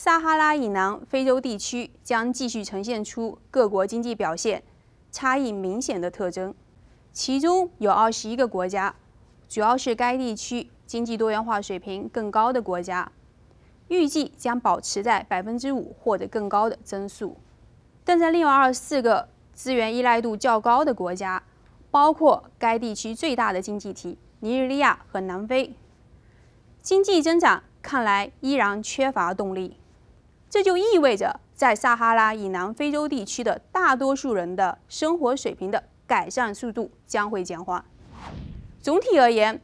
撒哈拉以南非洲地区将继续呈现出各国经济表现差异明显的特征，其中有二十一个国家，主要是该地区经济多元化水平更高的国家，预计将保持在百分之五或者更高的增速，但在另外二十四个资源依赖度较高的国家，包括该地区最大的经济体尼日利亚和南非，经济增长看来依然缺乏动力。这就意味着，在撒哈拉以南非洲地区的大多数人的生活水平的改善速度将会减缓。总体而言，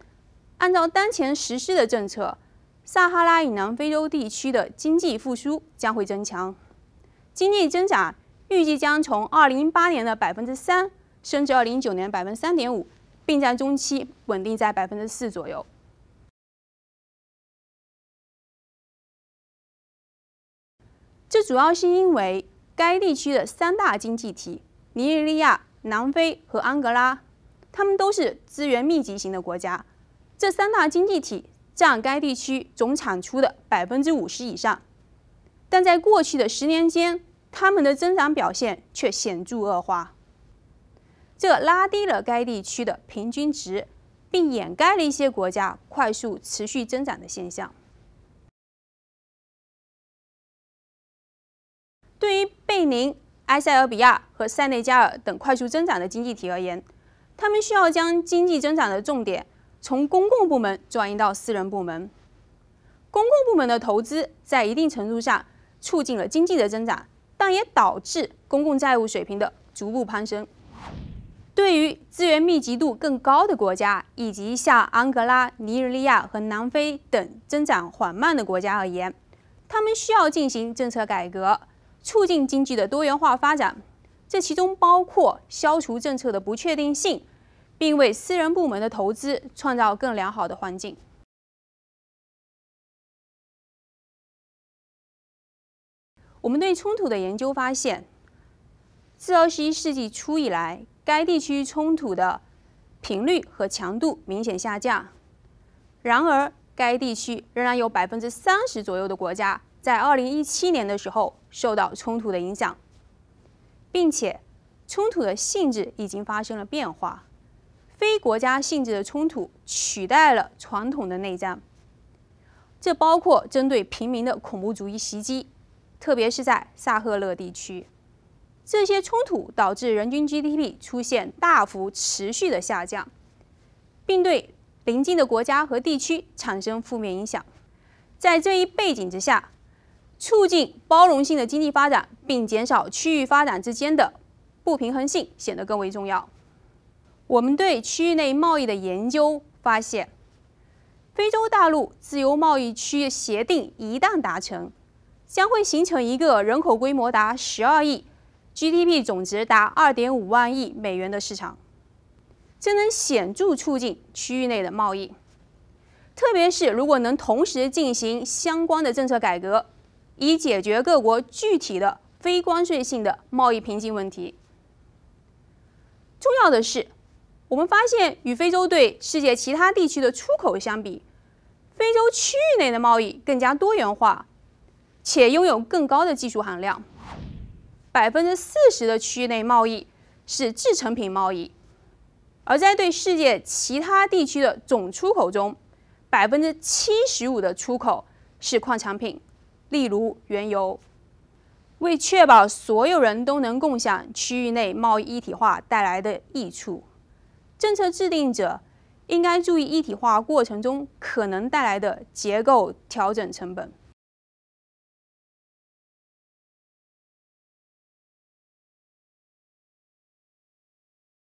按照当前实施的政策，撒哈拉以南非洲地区的经济复苏将会增强。经济增长预计将从2018年的3%升至2019年3.5%，并在中期稳定在4%左右。这主要是因为该地区的三大经济体——尼日利亚、南非和安哥拉，它们都是资源密集型的国家。这三大经济体占该地区总产出的百分之五十以上，但在过去的十年间，它们的增长表现却显著恶化，这拉低了该地区的平均值，并掩盖了一些国家快速持续增长的现象。对于贝宁、埃塞俄比亚和塞内加尔等快速增长的经济体而言，他们需要将经济增长的重点从公共部门转移到私人部门。公共部门的投资在一定程度上促进了经济的增长，但也导致公共债务水平的逐步攀升。对于资源密集度更高的国家，以及像安哥拉、尼日利亚和南非等增长缓慢的国家而言，他们需要进行政策改革。促进经济的多元化发展，这其中包括消除政策的不确定性，并为私人部门的投资创造更良好的环境。我们对冲突的研究发现，自二十一世纪初以来，该地区冲突的频率和强度明显下降。然而，该地区仍然有百分之三十左右的国家。在二零一七年的时候，受到冲突的影响，并且冲突的性质已经发生了变化，非国家性质的冲突取代了传统的内战。这包括针对平民的恐怖主义袭击，特别是在萨赫勒地区。这些冲突导致人均 GDP 出现大幅持续的下降，并对邻近的国家和地区产生负面影响。在这一背景之下，促进包容性的经济发展，并减少区域发展之间的不平衡性，显得更为重要。我们对区域内贸易的研究发现，非洲大陆自由贸易区协定一旦达成，将会形成一个人口规模达12亿、GDP 总值达2.5万亿美元的市场，这能显著促进区域内的贸易，特别是如果能同时进行相关的政策改革。以解决各国具体的非关税性的贸易瓶颈问题。重要的是，我们发现与非洲对世界其他地区的出口相比，非洲区域内的贸易更加多元化，且拥有更高的技术含量。百分之四十的区域内贸易是制成品贸易，而在对世界其他地区的总出口中，百分之七十五的出口是矿产品。例如，原油。为确保所有人都能共享区域内贸易一体化带来的益处，政策制定者应该注意一体化过程中可能带来的结构调整成本。